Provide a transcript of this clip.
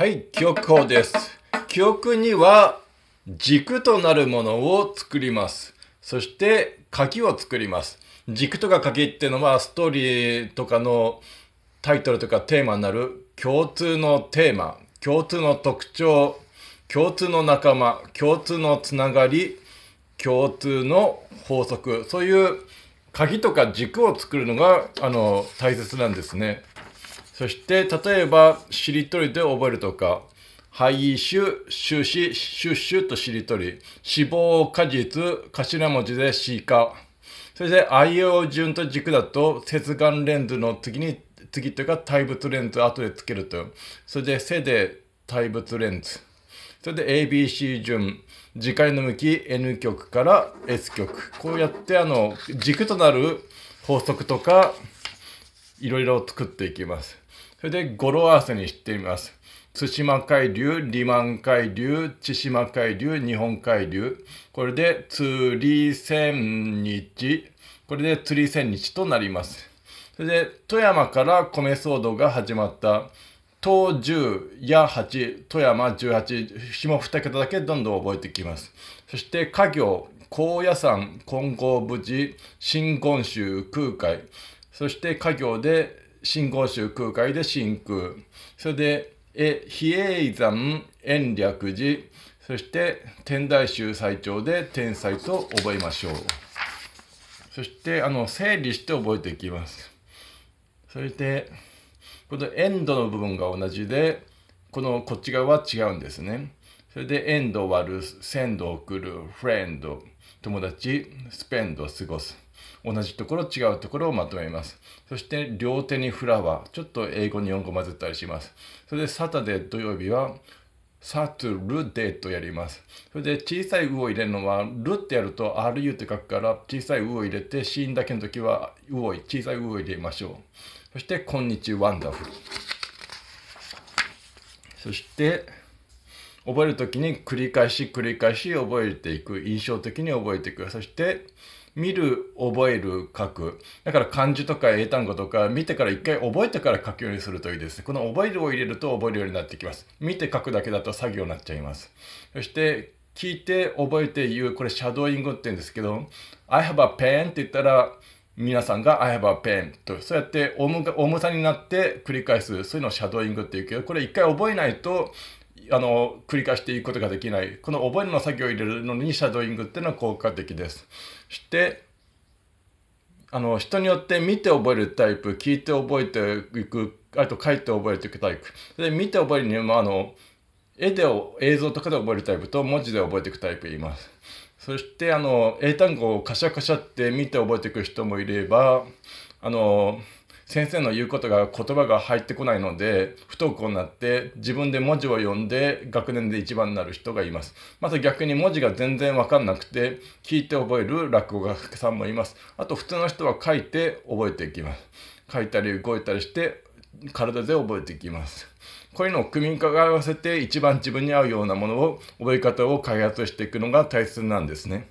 はい、憶法です。記憶には軸となるものを作ります。そして鍵を作ります。軸とか鍵っていうのはストーリーとかのタイトルとかテーマになる共通のテーマ、共通の特徴、共通の仲間、共通のつながり、共通の法則、そういう鍵とか軸を作るのがあの大切なんですね。そして例えばしりとりで覚えるとか俳優、終始、シュッシュとしりとり、死亡果実、頭文字でシーカそれで、愛用順と軸だと、接眼レンズの次に、次というか対物レンズ後でつけると。それで背で対物レンズ。それで ABC 順、次回の向き N 極から S 極。こうやってあの、軸となる法則とか、いろいろ作っていきます。それで語呂合わせにしてみます。対馬海流、マン海流、千島海流、日本海流。これで釣り千日。これで釣り千日となります。それで富山から米騒動が始まった。東十八、や富山十八、下二桁だけどんどん覚えてきます。そして家業、高野山、金剛無事、新婚州、空海。そして家業で新興宗空海で真空。それで、え、比叡山、延暦寺、そして天台宗最長で天才と覚えましょう。そして、あの、整理して覚えていきます。それでこのエンドの部分が同じで、このこっち側は違うんですね。それで、エンドを割る、鮮度を送る、フレンド、友達、スペンド、過ごす。同じところ違うところをまとめますそして両手にフラワーちょっと英語に4個混ぜたりしますそれでサタデー土曜日はサトゥルデーとやります。それで小さい「魚を入れるのは「ル」ってやると「ru」って書くから小さい「魚を入れてシーンだけの時は「う」を小さい「魚を入れましょう。そして「こんにちはワンダフル」そして「覚える時に繰り返し繰り返し覚えていく印象的に覚えていくそして見る覚える書くだから漢字とか英単語とか見てから一回覚えてから書くようにするといいですこの覚えるを入れると覚えるようになってきます見て書くだけだと作業になっちゃいますそして聞いて覚えて言うこれシャドーイングって言うんですけど I have a pen って言ったら皆さんが I have a pen とそうやって重さになって繰り返すそういうのをシャドーイングっていうけどこれ一回覚えないとあの繰り返していくことができないこの覚えるの作業を入れるのにシャドーイングっていうのは効果的です。そしてあの人によって見て覚えるタイプ聞いて覚えていくあと書いて覚えていくタイプで見て覚えるには、まあ、の絵で映像とかで覚えるタイプと文字で覚えていくタイプいます。そしてあの英単語をカシャカシャって見て覚えていく人もいればあの先生の言うことが言葉が入ってこないので不登校になって自分で文字を読んで学年で一番になる人がいますまた逆に文字が全然わかんなくて聞いて覚える落語家さんもいますあと普通の人は書いて覚えていきます書いたり動いたりして体で覚えていきますこういうのを区民化が合わせて一番自分に合うようなものを覚え方を開発していくのが大切なんですね